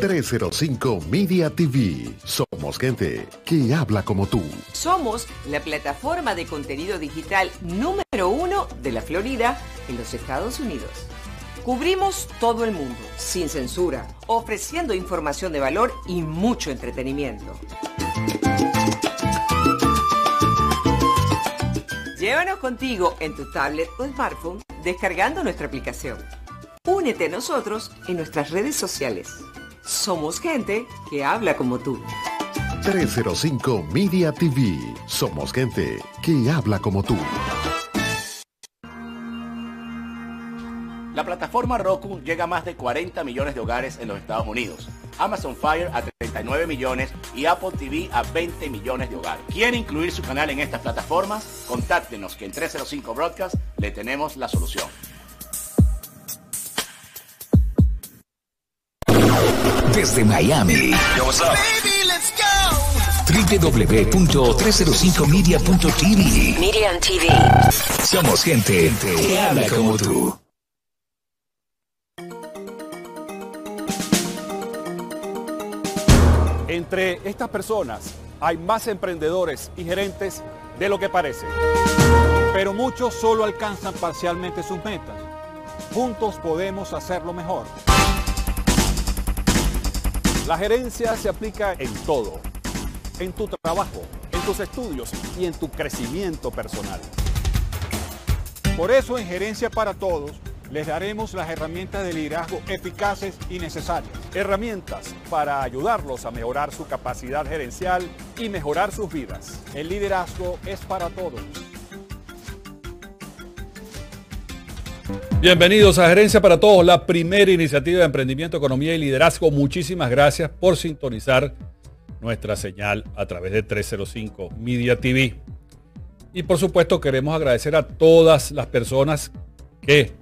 305 Media TV. Somos gente que habla como tú. Somos la plataforma de contenido digital número uno de la Florida en los Estados Unidos. Cubrimos todo el mundo, sin censura, ofreciendo información de valor y mucho entretenimiento. Llévanos contigo en tu tablet o smartphone descargando nuestra aplicación. Únete a nosotros en nuestras redes sociales. Somos gente que habla como tú. 305 Media TV. Somos gente que habla como tú. La plataforma Roku llega a más de 40 millones de hogares en los Estados Unidos. Amazon Fire a 39 millones y Apple TV a 20 millones de hogares. ¿Quiere incluir su canal en estas plataformas? Contáctenos que en 305 Broadcast le tenemos la solución. desde Miami. Yo, let's go. www.305media.tv Media and TV. Somos gente que habla como tú. Entre estas personas hay más emprendedores y gerentes de lo que parece. Pero muchos solo alcanzan parcialmente sus metas. Juntos podemos hacerlo mejor. La gerencia se aplica en todo, en tu trabajo, en tus estudios y en tu crecimiento personal. Por eso en Gerencia para Todos les daremos las herramientas de liderazgo eficaces y necesarias. Herramientas para ayudarlos a mejorar su capacidad gerencial y mejorar sus vidas. El liderazgo es para todos. Bienvenidos a Gerencia para Todos, la primera iniciativa de emprendimiento, economía y liderazgo. Muchísimas gracias por sintonizar nuestra señal a través de 305 Media TV. Y por supuesto queremos agradecer a todas las personas que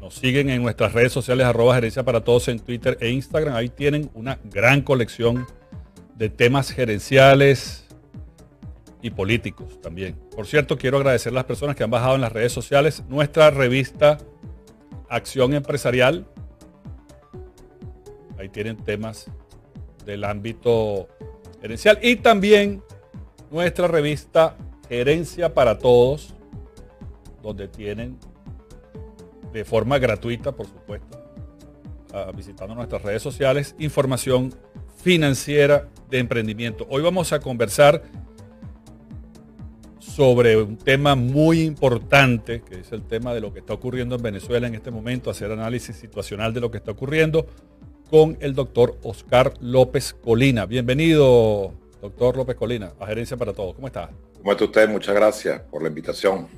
nos siguen en nuestras redes sociales, arroba gerencia para todos en Twitter e Instagram. Ahí tienen una gran colección de temas gerenciales y políticos también. Por cierto, quiero agradecer a las personas que han bajado en las redes sociales nuestra revista acción empresarial. Ahí tienen temas del ámbito gerencial. Y también nuestra revista Gerencia para Todos, donde tienen de forma gratuita, por supuesto, ah, visitando nuestras redes sociales, información financiera de emprendimiento. Hoy vamos a conversar sobre un tema muy importante, que es el tema de lo que está ocurriendo en Venezuela en este momento, hacer análisis situacional de lo que está ocurriendo, con el doctor Oscar López Colina. Bienvenido, doctor López Colina, a Gerencia para Todos. ¿Cómo está? ¿Cómo está usted? Muchas gracias por la invitación.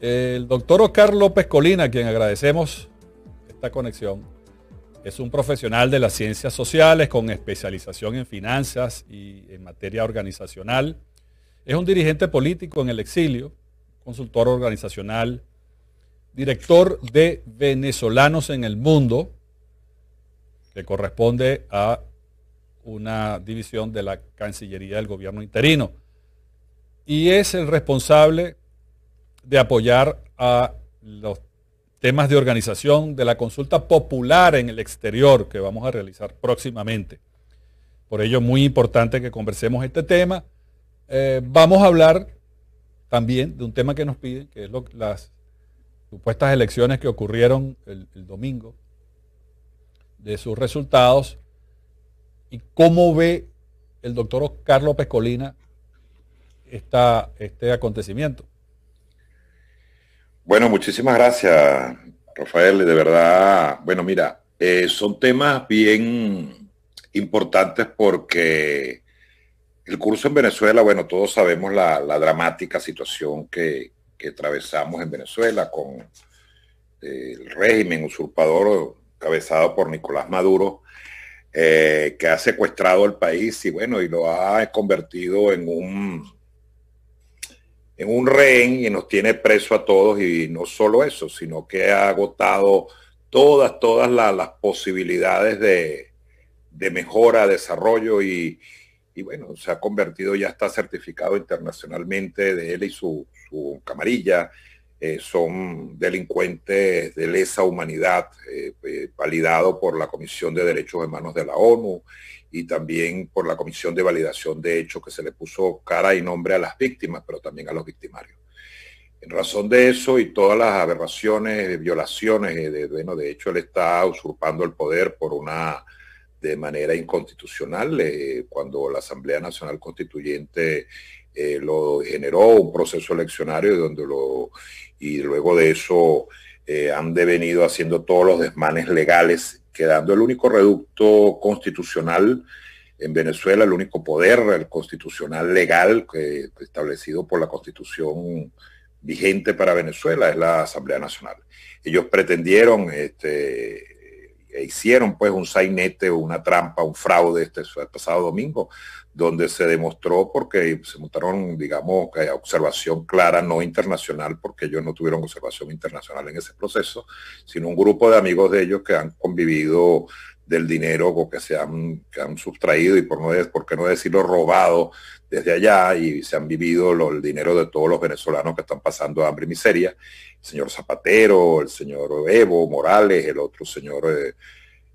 El doctor Oscar López Colina, a quien agradecemos esta conexión, es un profesional de las ciencias sociales con especialización en finanzas y en materia organizacional. Es un dirigente político en el exilio, consultor organizacional, director de Venezolanos en el Mundo, que corresponde a una división de la Cancillería del Gobierno interino. Y es el responsable de apoyar a los temas de organización de la consulta popular en el exterior que vamos a realizar próximamente. Por ello, muy importante que conversemos este tema eh, vamos a hablar también de un tema que nos piden, que es las supuestas elecciones que ocurrieron el, domingo, de sus resultados y cómo ve el doctor Carlos Pescolina Colina este acontecimiento. Bueno, muchísimas gracias, Rafael. De verdad, bueno, mira, eh, son temas bien importantes porque el curso en Venezuela, bueno, todos sabemos la, dramática situación que, que, atravesamos en Venezuela con eh, el régimen usurpador cabezado por Nicolás Maduro, eh, que ha secuestrado el país y bueno, y lo ha convertido en un, en un rehén y nos tiene preso a todos y no solo eso, sino que ha agotado todas, todas las posibilidades de, de mejora, desarrollo y, y bueno, se ha convertido, ya está certificado internacionalmente de él y su, camarilla. Eh, son delincuentes de lesa humanidad, eh, eh, validado por la Comisión de Derechos Humanos de la ONU y también por la Comisión de Validación de Hechos, que se le puso cara y nombre a las víctimas, pero también a los victimarios. En razón de eso y todas las aberraciones, violaciones, de, bueno, de hecho él está usurpando el poder por una de manera inconstitucional eh, cuando la Asamblea Nacional Constituyente eh, lo generó un proceso eleccionario donde lo, y luego de eso eh, han devenido haciendo todos los desmanes legales, quedando el único reducto constitucional en Venezuela, el único poder constitucional legal establecido por la constitución vigente para Venezuela es la Asamblea Nacional. Ellos pretendieron este, hicieron pues un sainete o una trampa, un fraude este el pasado domingo, donde se demostró porque se montaron, digamos, observación clara, no internacional, porque ellos no tuvieron observación internacional en ese proceso, sino un grupo de amigos de ellos que han convivido del dinero o que se han, que han sustraído y por, no, qué no decirlo robado desde allá y se han vivido el dinero de todos los venezolanos que están pasando hambre y miseria señor Zapatero, el señor Evo Morales, el otro señor eh,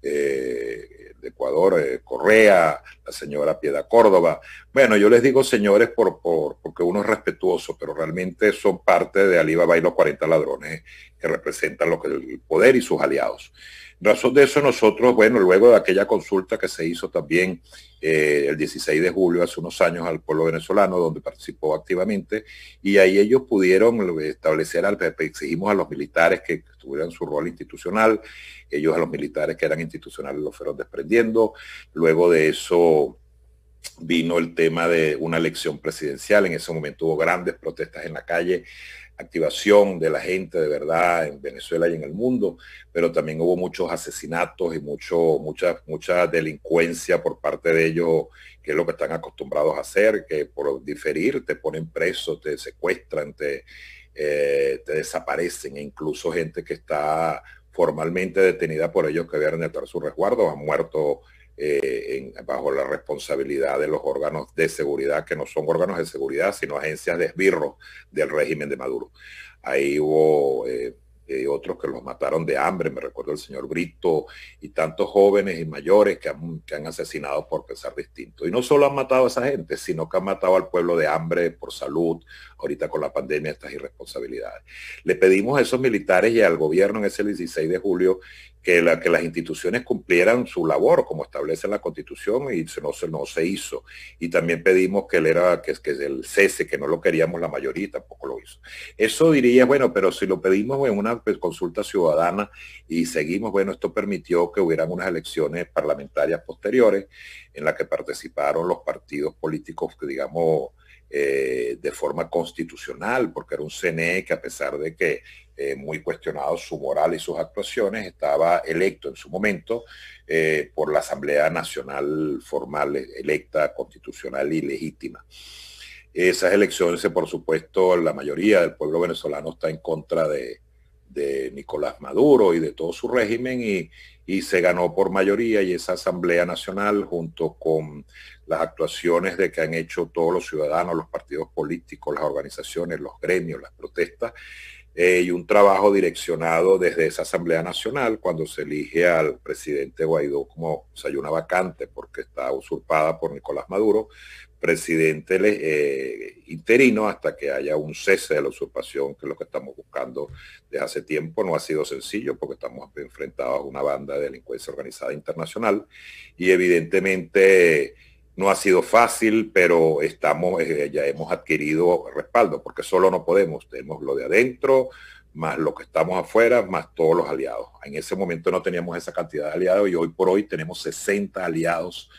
eh, de Ecuador, eh, Correa, la señora Piedad Córdoba. Bueno, yo les digo señores por, por, porque uno es respetuoso, pero realmente son parte de Alibaba y los 40 ladrones que representan lo que el poder y sus aliados. En Razón de eso nosotros, bueno, luego de aquella consulta que se hizo también eh, el 16 de julio, hace unos años, al pueblo venezolano, donde participó activamente, y ahí ellos pudieron establecer, al exigimos a los militares que tuvieran su rol institucional, ellos a los militares que eran institucionales los fueron desprendiendo, luego de eso vino el tema de una elección presidencial, en ese momento hubo grandes protestas en la calle activación de la gente de verdad en Venezuela y en el mundo, pero también hubo muchos asesinatos y mucho, mucha, mucha delincuencia por parte de ellos, que es lo que están acostumbrados a hacer, que por diferir te ponen preso, te secuestran, te, eh, desaparecen, e incluso gente que está formalmente detenida por ellos que deben de estar su resguardo, ha muerto eh, bajo la responsabilidad de los órganos de seguridad, que no son órganos de seguridad, sino agencias de esbirro del régimen de Maduro. Ahí hubo eh, eh, otros que los mataron de hambre, me recuerdo el señor Brito y tantos jóvenes y mayores que han, que han asesinado por pensar distinto. Y no solo han matado a esa gente, sino que han matado al pueblo de hambre por salud, ahorita con la pandemia, estas irresponsabilidades. Le pedimos a esos militares y al gobierno en ese 16 de julio que, la, que las instituciones cumplieran su labor como establece la constitución y se, no, se, no se hizo. Y también pedimos que él era, que, que el cese, que no lo queríamos la mayoría, tampoco lo hizo. Eso diría, bueno, pero si lo pedimos en una pues, consulta ciudadana y seguimos, bueno, esto permitió que hubieran unas elecciones parlamentarias posteriores en las que participaron los partidos políticos, que digamos, eh, de forma constitucional, porque era un CNE que a pesar de que eh, muy cuestionado su moral y sus actuaciones, estaba electo en su momento eh, por la Asamblea Nacional formal, e-, electa, constitucional y legítima. Esas elecciones, por supuesto, la mayoría del pueblo venezolano está en contra de, de Nicolás Maduro y de todo su régimen y, y se ganó por mayoría y esa Asamblea Nacional, junto con las actuaciones de que han hecho todos los ciudadanos, los partidos políticos, las organizaciones, los gremios, las protestas, eh, y un trabajo direccionado desde esa Asamblea Nacional cuando se elige al presidente Guaidó como o hay una vacante porque está usurpada por Nicolás Maduro, presidente eh, interino hasta que haya un cese de la usurpación, que es lo que estamos buscando desde hace tiempo. No ha sido sencillo porque estamos enfrentados a una banda de delincuencia organizada internacional y evidentemente no ha sido fácil, pero estamos, eh, ya hemos adquirido respaldo, porque solo no podemos. Tenemos lo de adentro, más lo que estamos afuera, más todos los aliados. En ese momento no teníamos esa cantidad de aliados y hoy por hoy tenemos 60 aliados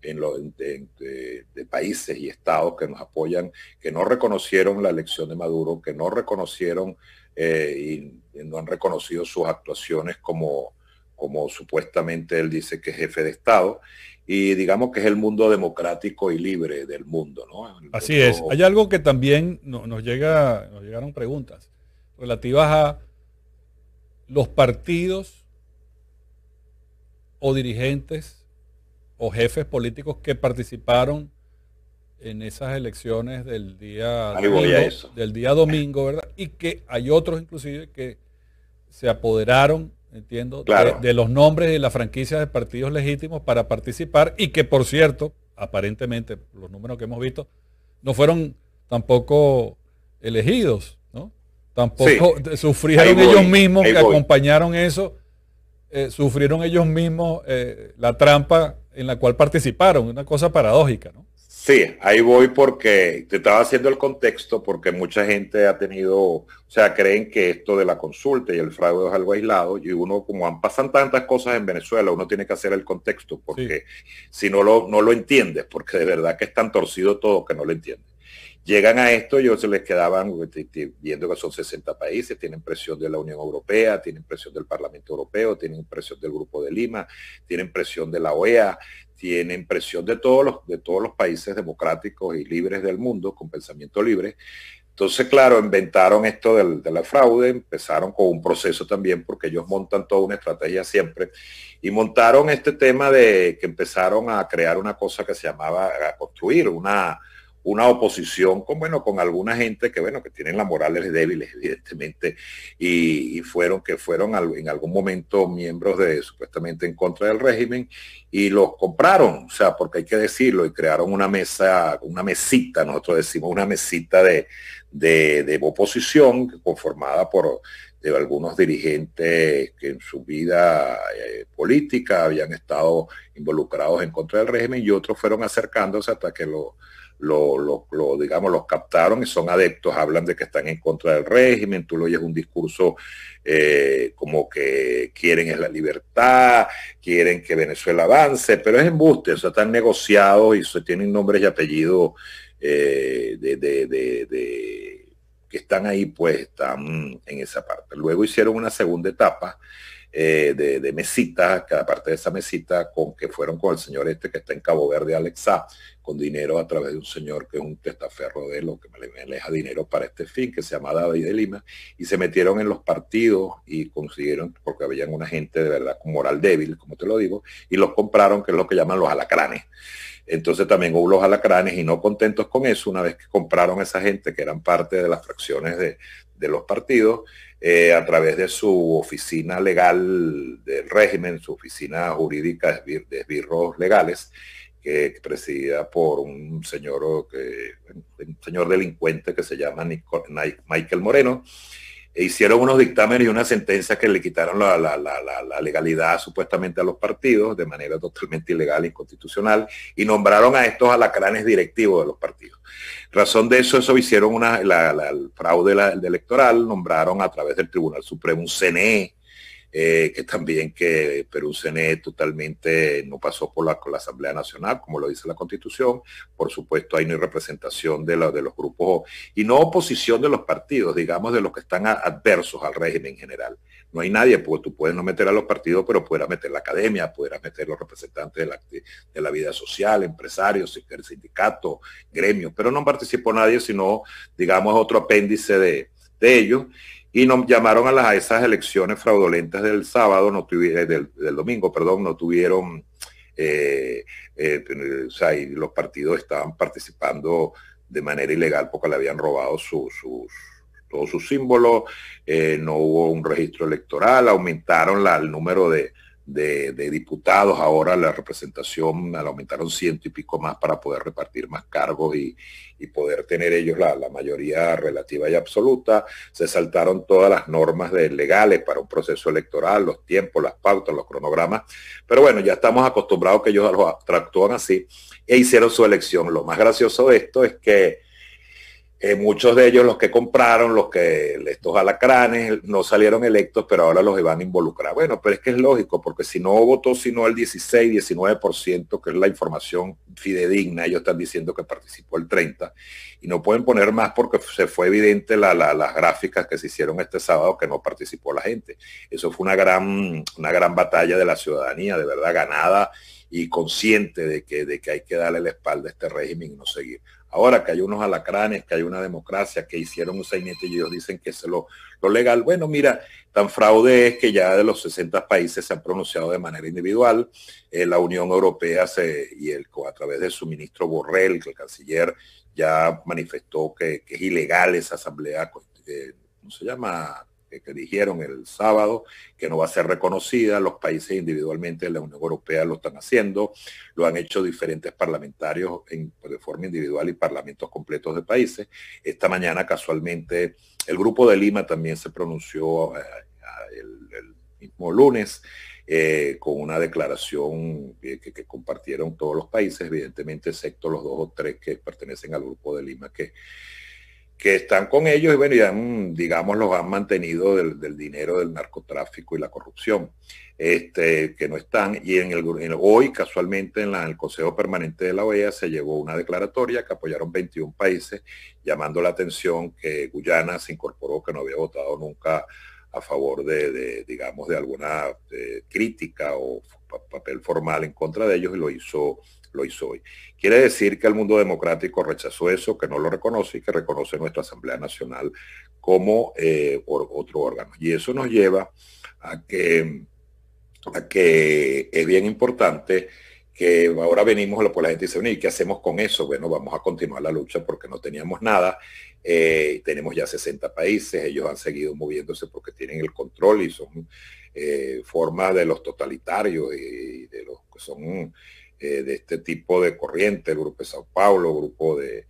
en los de, países y estados que nos apoyan, que no reconocieron la elección de Maduro, que no reconocieron eh, y, no han reconocido sus actuaciones como, como supuestamente él dice que es jefe de Estado y digamos que es el mundo democrático y libre del mundo. ¿no? Así es. Hay algo que también nos, llega, nos llegaron preguntas relativas a los partidos o dirigentes o jefes políticos que participaron en esas elecciones del día domingo, del día domingo, ¿verdad? Y que hay otros inclusive que se apoderaron entiendo, de, los nombres y las franquicias de partidos legítimos para participar y que, por cierto, aparentemente, los números que hemos visto, no fueron tampoco elegidos, ¿no? Tampoco eh, sufrieron ellos mismos que eh, acompañaron eso, sufrieron ellos mismos la trampa en la cual participaron, una cosa paradójica, ¿no? Sí, ahí voy porque te estaba haciendo el contexto porque mucha gente ha tenido, o sea, creen que esto de la consulta y el fraude es algo aislado y uno, como han, pasan tantas cosas en Venezuela, uno tiene que hacer el contexto porque si no lo, no lo entiendes, porque de verdad que es tan torcido todo que no lo entiendes. Llegan a esto, ellos se les quedaban eh, viendo que son 60 países, tienen presión de la Unión Europea, tienen presión del Parlamento Europeo, tienen presión del Grupo de Lima, tienen presión de la OEA, tienen presión de todos los, de todos los países democráticos y libres del mundo, con pensamiento libre. Entonces, claro, inventaron esto del, de la fraude, empezaron con un proceso también, porque ellos montan toda una estrategia siempre, y montaron este tema de que empezaron a crear una cosa que se llamaba, a construir una, una oposición con, bueno, con alguna gente que, bueno, que tienen las morales débiles, evidentemente, y, fueron, que fueron en algún momento miembros de, supuestamente, en contra del régimen, y los compraron, o sea, porque hay que decirlo, y crearon una mesa, una mesita, nosotros decimos una mesita de, oposición conformada por algunos dirigentes que en su vida eh, política habían estado involucrados en contra del régimen y otros fueron acercándose hasta que lo, lo, digamos, los captaron y son adeptos, hablan de que están en contra del régimen, tú lo oyes un discurso eh, como que quieren es la libertad, quieren que Venezuela avance, pero es embuste, o sea, están negociados y se tienen nombres y apellidos eh, de, que están ahí, pues están en esa parte. Luego hicieron una segunda etapa. Eh, de, mesita cada parte de esa mesita con que fueron con el señor este que está en Cabo Verde, Alexa, con dinero a través de un señor que es un testaferro de lo que me aleja dinero para este fin, que se llama David de Lima, y se metieron en los partidos y consiguieron, porque habían una gente de verdad con moral débil, como te lo digo, y los compraron, que es lo que llaman los alacranes. Entonces también hubo los alacranes y no contentos con eso, una vez que compraron a esa gente que eran parte de las fracciones de, los partidos, eh, a través de su oficina legal del régimen, su oficina jurídica de esbirros legales, que presidida por un señor, que, un señor delincuente que se llama Michael Moreno. E hicieron unos dictámenes y una sentencia que le quitaron la, legalidad supuestamente a los partidos de manera totalmente ilegal e inconstitucional y nombraron a estos alacranes directivos de los partidos. Razón de eso, eso hicieron una, el fraude electoral, nombraron a través del Tribunal Supremo un CNE, eh, que también que Perú CNE totalmente no pasó por la, Asamblea Nacional, como lo dice la Constitución. Por supuesto, hay no hay representación de, los grupos y no oposición de los partidos, digamos, de los que están adversos al régimen en general. No hay nadie, porque tú puedes no meter a los partidos, pero pudieras meter la academia, pudieras meter los representantes de la, vida social, empresarios, sindicatos, gremios, pero no participó nadie, sino, digamos, otro apéndice de ellos y nos llamaron a, las, esas elecciones fraudulentas del sábado, no eh, del, domingo, perdón, no tuvieron, eh, eh, o sea, y los partidos estaban participando de manera ilegal porque le habían robado sus, todos sus símbolos, no hubo un registro electoral, aumentaron la, el número de, de, diputados. Ahora la representación la aumentaron ciento y pico más para poder repartir más cargos y, y poder tener ellos la, mayoría relativa y absoluta. Se saltaron todas las normas legales para un proceso electoral, los tiempos, las pautas, los cronogramas. Pero bueno, ya estamos acostumbrados que ellos los actúan así e hicieron su elección. Lo más gracioso de esto es que eh, muchos de ellos, los que compraron, los que estos alacranes, no salieron electos, pero ahora los van a involucrar. Bueno, pero es que es lógico, porque si no votó sino el 16, 19%, que es la información fidedigna, ellos están diciendo que participó el 30, y no pueden poner más porque se fue evidente las gráficas que se hicieron este sábado que no participó la gente. Eso fue una gran, una gran batalla de la ciudadanía, de verdad ganada y consciente de que, de que hay que darle la espalda a este régimen y no seguir. Ahora que hay unos alacranes, que hay una democracia, que hicieron un sainete y ellos dicen que es lo, legal. Bueno, mira, tan fraude es que ya de los 60 países se han pronunciado de manera individual. Eh, la Unión Europea se, y el, a través de su ministro Borrell, que el canciller ya manifestó que, es ilegal esa asamblea, eh, ¿cómo se llama? Eh, que, dijeron el sábado, que no va a ser reconocida. Los países individualmente de la Unión Europea lo están haciendo. Lo han hecho diferentes parlamentarios en, de forma individual y parlamentos completos de países. Esta mañana, casualmente, el Grupo de Lima también se pronunció eh, el, mismo lunes. Eh, con una declaración que, que, compartieron todos los países, evidentemente excepto los dos o tres que pertenecen al grupo de Lima que, que están con ellos y bueno, ya, digamos, los han mantenido del, dinero del narcotráfico y la corrupción, este, que no están. Y en el, hoy, casualmente, en, el Consejo Permanente de la OEA se llevó una declaratoria que apoyaron 21 países, llamando la atención que Guyana se incorporó, que no había votado nunca a favor de, digamos, de alguna eh, crítica o papel formal en contra de ellos y lo hizo, lo hizo hoy. Quiere decir que el mundo democrático rechazó eso, que no lo reconoce y que reconoce nuestra Asamblea Nacional como eh, otro órgano. Y eso nos lleva a que, es bien importante que ahora venimos, pues la gente dice, ¿y qué hacemos con eso? Bueno, vamos a continuar la lucha porque no teníamos nada. Eh, tenemos ya 60 países, ellos han seguido moviéndose porque tienen el control y son eh, formas de los totalitarios y, de los que son eh, de este tipo de corriente, el Grupo de Sao Paulo, Grupo de,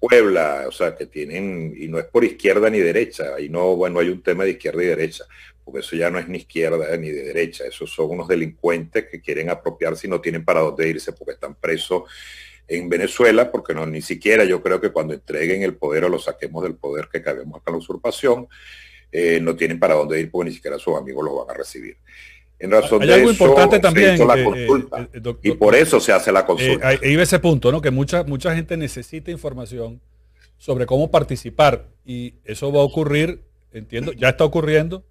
Puebla, o sea, que tienen, y no es por izquierda ni derecha, y no, bueno, hay un tema de izquierda y derecha, porque eso ya no es ni izquierda ni de derecha, esos son unos delincuentes que quieren apropiarse y no tienen para dónde irse porque están presos en Venezuela, porque no, ni siquiera yo creo que cuando entreguen el poder o lo saquemos del poder que cabemos acá la usurpación, eh, no tienen para dónde ir porque ni siquiera sus amigos lo van a recibir. En Hay algo importante también. y por eso se hace la eh, consulta. iba ese punto, ¿no? Que mucha, mucha gente necesita información sobre cómo participar. Y eso va a ocurrir, entiendo, ya está ocurriendo.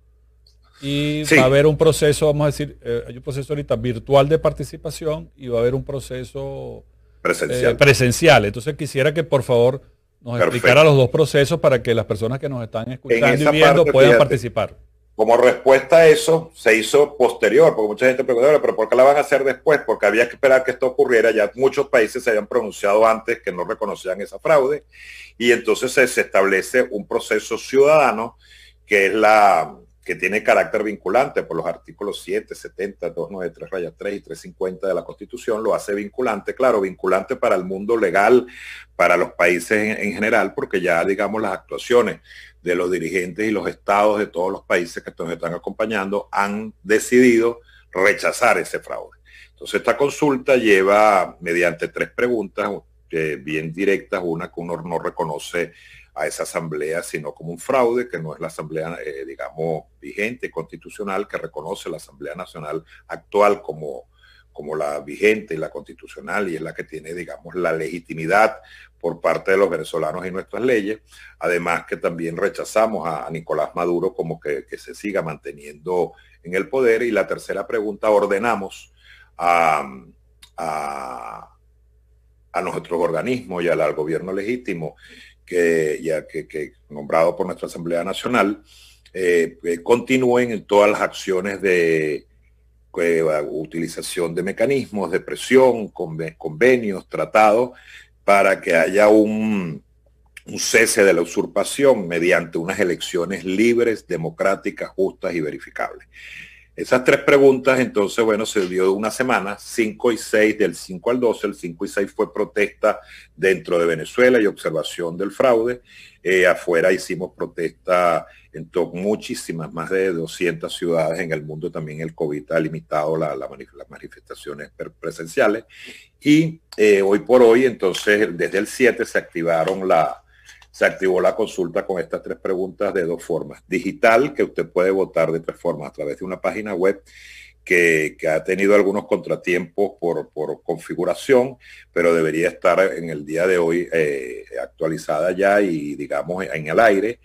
Y va a haber un proceso, vamos a decir, eh, hay un proceso ahorita virtual de participación y va a haber un proceso presencial. Eh, presencial. Entonces quisiera que por favor nos explicara los dos procesos para que las personas que nos están escuchando y viendo puedan participar como respuesta a eso, se hizo posterior, porque mucha gente preguntaba, pero ¿por qué la van a hacer después? Porque había que esperar que esto ocurriera, ya muchos países se habían pronunciado antes que no reconocían esa fraude, y entonces se, establece un proceso ciudadano que es la que tiene carácter vinculante por los artículos 7, 70, 293, raya 3 y 350 de la Constitución, lo hace vinculante, claro, vinculante para el mundo legal, para los países en general, porque ya, digamos, las actuaciones de los dirigentes y los estados de todos los países que nos están acompañando han decidido rechazar ese fraude. Entonces esta consulta lleva mediante tres preguntas eh, bien directas, una que uno no reconoce a esa asamblea, sino como un fraude, que no es la asamblea, eh, digamos, vigente, constitucional, que reconoce la Asamblea Nacional actual como como la vigente y la constitucional, y es la que tiene, digamos, la legitimidad por parte de los venezolanos y nuestras leyes. Además que también rechazamos a, Nicolás Maduro como que, se siga manteniendo en el poder. Y la tercera pregunta, ordenamos a, a, a nuestros organismos y al, gobierno legítimo, que, ya que, nombrado por nuestra Asamblea Nacional, eh, eh, continúen en todas las acciones de utilización de mecanismos de presión, convenios, tratados, para que haya un, cese de la usurpación mediante unas elecciones libres, democráticas, justas y verificables. Esas tres preguntas, entonces, bueno, se dio una semana, 5 y 6, del 5 al 12. El 5 y 6 fue protesta dentro de Venezuela y observación del fraude. Eh, afuera hicimos protesta en muchísimas, más de 200 ciudades en el mundo también el COVID ha limitado las manifestaciones presenciales. Y eh, hoy por hoy, entonces, desde el 7 se activaron la, se activó la consulta con estas tres preguntas de dos formas. Digital, que usted puede votar de tres formas, a través de una página web que, ha tenido algunos contratiempos por, configuración, pero debería estar en el día de hoy eh, actualizada ya y digamos en el aire.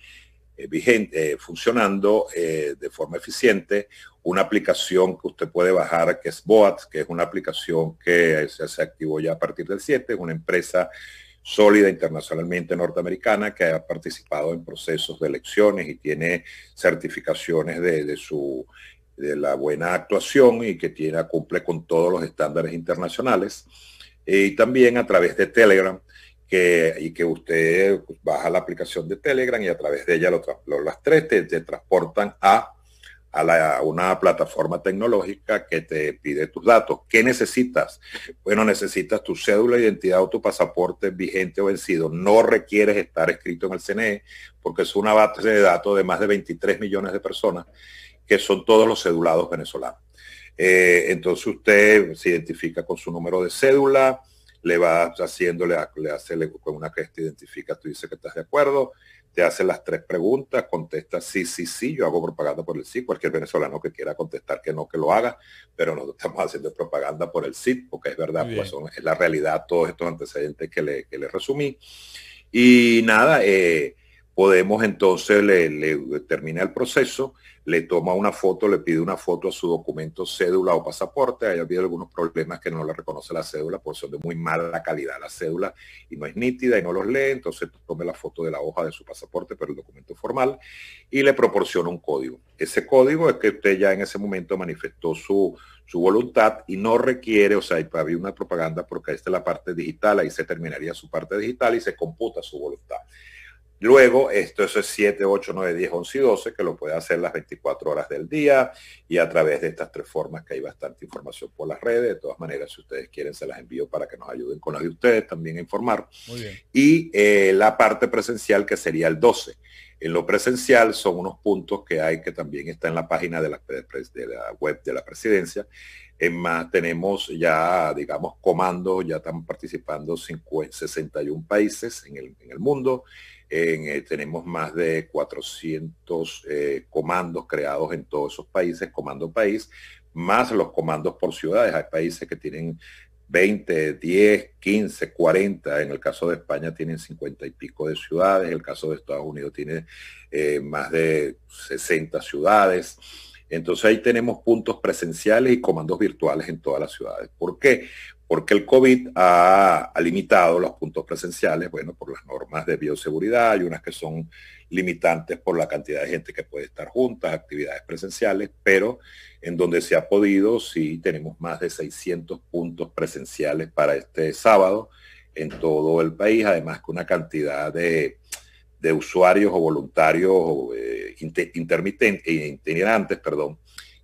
Eh, vigente, eh, funcionando eh, de forma eficiente una aplicación que usted puede bajar, que es Boat, que es una aplicación que se, activó ya a partir del 7, es una empresa sólida internacionalmente norteamericana que ha participado en procesos de elecciones y tiene certificaciones de, de su de la buena actuación y que tiene, cumple con todos los estándares internacionales. Y también a través de Telegram que, y que usted pues, baja la aplicación de Telegram y a través de ella las tres te, transportan a, a, una plataforma tecnológica que te pide tus datos. ¿Qué necesitas? Bueno, necesitas tu cédula de identidad o tu pasaporte vigente o vencido. No requieres estar escrito en el CNE porque es una base de datos de más de 23 millones de personas que son todos los cedulados venezolanos. Eh, entonces usted se identifica con su número de cédula, le vas haciéndole, le hace le, con una te identifica, tú dices que estás de acuerdo, te hace las tres preguntas, contesta sí, sí, sí, yo hago propaganda por el sí, cualquier venezolano que quiera contestar que no, que lo haga, pero nosotros estamos haciendo propaganda por el sí, porque es verdad, pues es la realidad todos estos antecedentes que le, que le resumí. Y nada, eh, Podemos entonces le, termina el proceso, le toma una foto, le pide una foto a su documento, cédula o pasaporte. Hay habido algunos problemas que no le reconoce la cédula por son de muy mala calidad la cédula y no es nítida y no los lee. Entonces tome la foto de la hoja de su pasaporte, pero el documento formal y le proporciona un código. Ese código es que usted ya en ese momento manifestó su, su voluntad y no requiere, o sea, había una propaganda porque esta es la parte digital, ahí se terminaría su parte digital y se computa su voluntad. Luego, esto eso es 7, 8, 9, 10, 11 y 12, que lo puede hacer las 24 horas del día y a través de estas tres formas que hay bastante información por las redes. De todas maneras, si ustedes quieren, se las envío para que nos ayuden con las de ustedes también a informar. Y eh, la parte presencial, que sería el 12. En lo presencial son unos puntos que hay que también está en la página de la, web de la presidencia. En más, tenemos ya, digamos, comando ya están participando 61 países en el, en el mundo. Eh, tenemos más de 400 eh, comandos creados en todos esos países, comando país, más los comandos por ciudades. Hay países que tienen 20, 10, 15, 40. En el caso de España tienen 50 y pico de ciudades. el caso de Estados Unidos tiene eh, más de 60 ciudades. Entonces ahí tenemos puntos presenciales y comandos virtuales en todas las ciudades. ¿Por qué? porque el COVID ha, limitado los puntos presenciales, bueno, por las normas de bioseguridad, hay unas que son limitantes por la cantidad de gente que puede estar juntas, actividades presenciales, pero en donde se ha podido, sí tenemos más de 600 puntos presenciales para este sábado en todo el país, además que una cantidad de, usuarios o voluntarios eh, intermitentes, e intermitentes, itinerantes, perdón,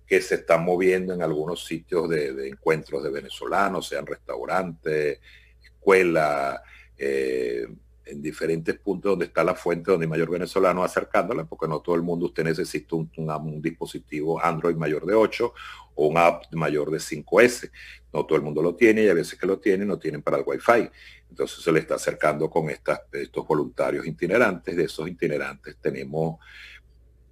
que se están moviendo en algunos sitios de, encuentros de venezolanos, sean restaurantes, escuela, eh, en diferentes puntos donde está la fuente donde hay mayor venezolano acercándola, porque no todo el mundo usted necesita un, dispositivo Android mayor de 8 o un app mayor de 5S. No todo el mundo lo tiene y a veces que lo tienen no tienen para el Wi-Fi. Entonces se le está acercando con estos voluntarios itinerantes. De esos itinerantes tenemos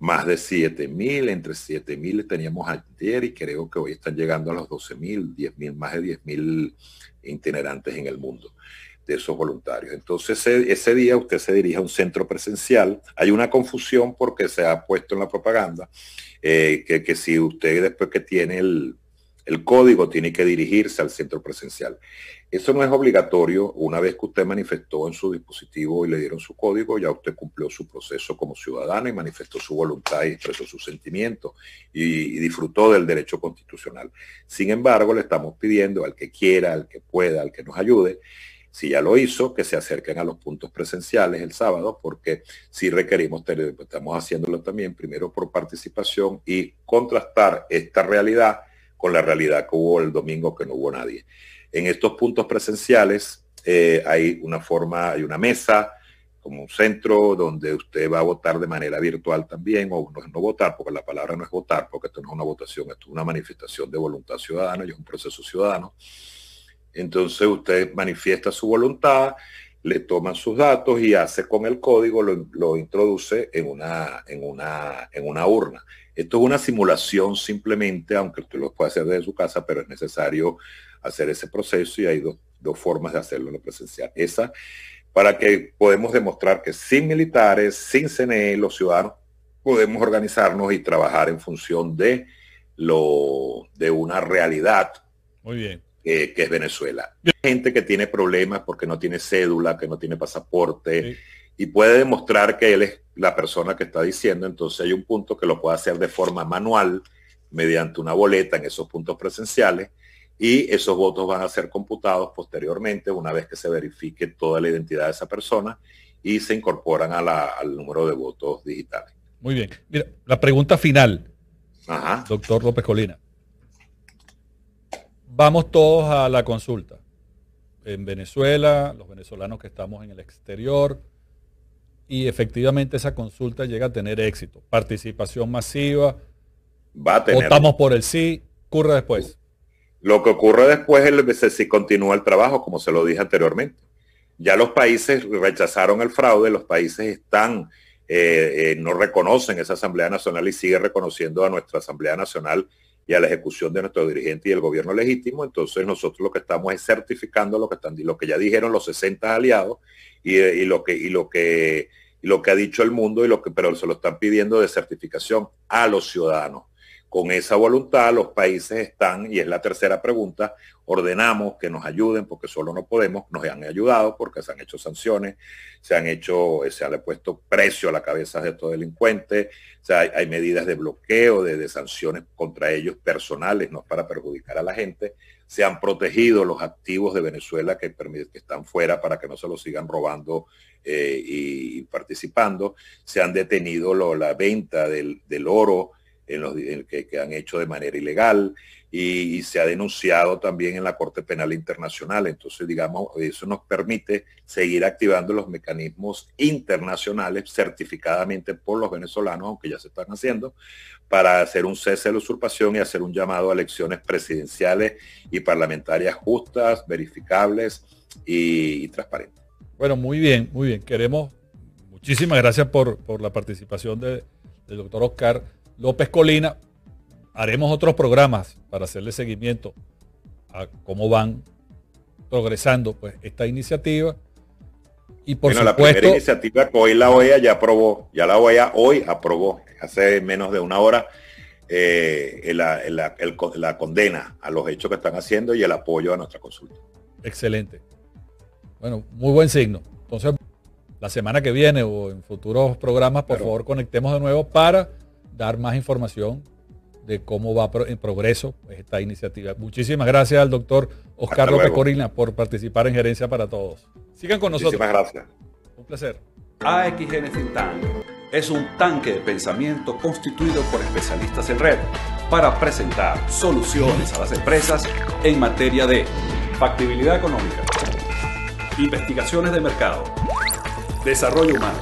más de 7.000, entre 7.000 teníamos ayer y creo que hoy están llegando a los 12.000, 10.000, más de 10.000 itinerantes en el mundo de esos voluntarios. Entonces ese, día usted se dirige a un centro presencial. Hay una confusión porque se ha puesto en la propaganda eh, que si usted después que tiene el, el código tiene que dirigirse al centro presencial. Eso no es obligatorio. Una vez que usted manifestó en su dispositivo y le dieron su código, ya usted cumplió su proceso como ciudadano y manifestó su voluntad y expresó su sentimiento y, y disfrutó del derecho constitucional. Sin embargo, le estamos pidiendo al que quiera, al que pueda, al que nos ayude, si ya lo hizo, que se acerquen a los puntos presenciales el sábado, porque si requerimos, estamos haciéndolo también, primero por participación y contrastar esta realidad con la realidad que hubo el domingo que no hubo nadie. En estos puntos presenciales eh, hay una forma, hay una mesa, como un centro donde usted va a votar de manera virtual también, o no, no votar, porque la palabra no es votar, porque esto no es una votación, esto es una manifestación de voluntad ciudadana y es un proceso ciudadano. Entonces usted manifiesta su voluntad, le toman sus datos y hace con el código, lo, lo introduce en una, en, una, en una urna. Esto es una simulación simplemente, aunque usted lo puede hacer desde su casa, pero es necesario hacer ese proceso y hay dos, formas de hacerlo en lo presencial. Esa para que podemos demostrar que sin militares, sin CNE, los ciudadanos podemos organizarnos y trabajar en función de lo de una realidad Muy bien. que es Venezuela. Gente que tiene problemas porque no tiene cédula, que no tiene pasaporte, y puede demostrar que él es la persona que está diciendo, entonces hay un punto que lo puede hacer de forma manual, mediante una boleta en esos puntos presenciales, y esos votos van a ser computados posteriormente una vez que se verifique toda la identidad de esa persona y se incorporan al número de votos digitales. Muy bien. Mira, la pregunta final, Ajá. doctor López Colina. Vamos todos a la consulta. En Venezuela, los venezolanos que estamos en el exterior, y efectivamente esa consulta llega a tener éxito. Participación masiva. Va a Votamos por el sí. Ocurre después. Lo que ocurre después es si continúa el trabajo, como se lo dije anteriormente. Ya los países rechazaron el fraude, los países están eh, eh, no reconocen esa Asamblea Nacional y sigue reconociendo a nuestra Asamblea Nacional y a la ejecución de nuestro dirigente y el gobierno legítimo, entonces nosotros lo que estamos es certificando lo que, están, lo que ya dijeron los 60 aliados eh, y lo que, y lo que y lo que ha dicho el mundo y lo que, pero se lo están pidiendo de certificación a los ciudadanos. Con esa voluntad los países están, y es la tercera pregunta, ordenamos que nos ayuden porque solo no podemos, nos han ayudado porque se han hecho sanciones, se han hecho, eh, se ha puesto precio a la cabeza de estos delincuentes, hay, medidas de bloqueo, de, sanciones contra ellos personales, no para perjudicar a la gente, se han protegido los activos de Venezuela que, que están fuera para que no se los sigan robando eh, y, participando, se han detenido la venta del, del oro, en los, que, han hecho de manera ilegal y, se ha denunciado también en la Corte Penal Internacional. Entonces, digamos, eso nos permite seguir activando los mecanismos internacionales certificadamente por los venezolanos, aunque ya se están haciendo, para hacer un cese de la usurpación y hacer un llamado a elecciones presidenciales y parlamentarias justas, verificables y, transparentes. Bueno, muy bien, muy bien. Queremos, muchísimas gracias por, la participación del doctor Oscar. López Colina. Haremos otros programas para hacerle seguimiento a cómo van progresando pues, esta iniciativa. Y por bueno, la primera iniciativa que hoy la OEA ya aprobó, ya la OEA hoy aprobó, hace menos de una hora, eh, la, la condena a los hechos que están haciendo y el apoyo a nuestra consulta. Excelente. Bueno, muy buen signo. Entonces, la semana que viene o en futuros programas, por favor, conectemos de nuevo para dar más información de cómo va en progreso esta iniciativa. Muchísimas gracias al doctor Oscar López Corina por participar en Gerencia para Todos. Sigan con nosotros. Muchísimas gracias. Un placer. AXN TAN es un tanque de pensamiento constituido por especialistas en red para presentar soluciones a las empresas en materia de factibilidad económica, investigaciones de mercado, desarrollo humano,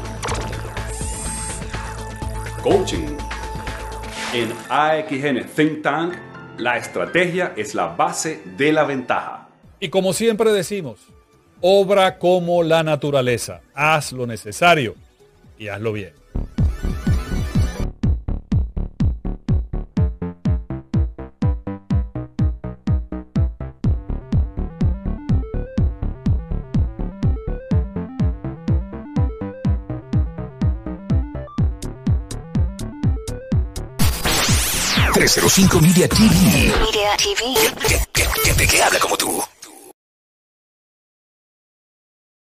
coaching en AXN Think Tank, la estrategia es la base de la ventaja. Y como siempre decimos, obra como la naturaleza, haz lo necesario y hazlo bien. 05 Media TV. Media TV. ¿Qué habla como tú.